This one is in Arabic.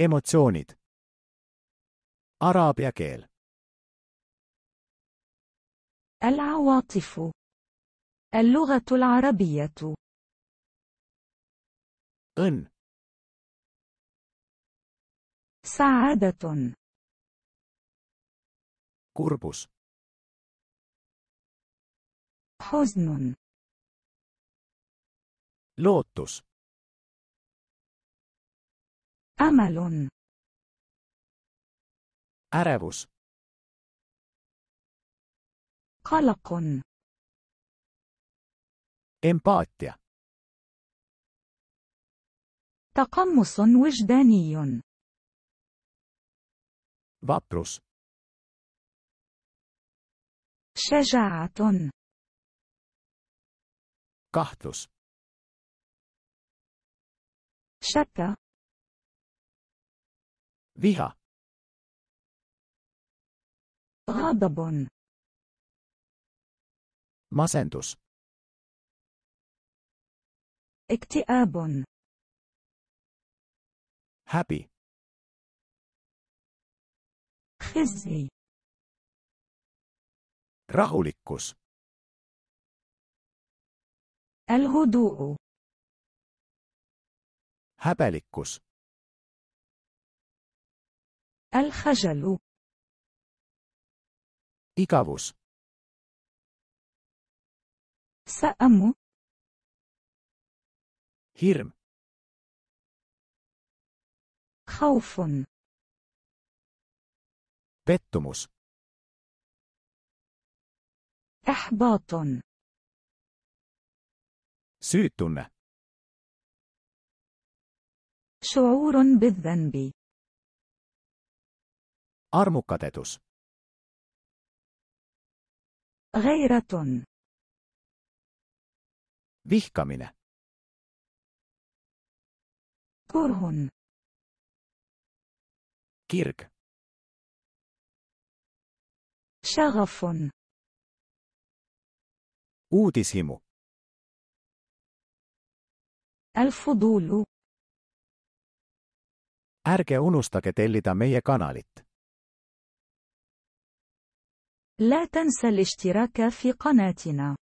Emotsioonid. Araabia keel. العواطف. اللغة العربية. إن. سعادة. كربس. حزن. لوتس. أمل Arevus. قلق Empaattia. تقمص وجداني Vaprus. شجاعة Kahtus. شك viha غضب masendus اكتئاب häbi خزي rahulikkus الهدوء häbelikkus الخجل إيكابوس سأم هيرم خوف بيتموس إحباط سيتون شعور بالذنب armukadedus. غيرة vihkamine. kurhun kirg. شغف uudishimu. الفضول ärge unustage tellida meie kanalit لا تنسى الاشتراك في قناتنا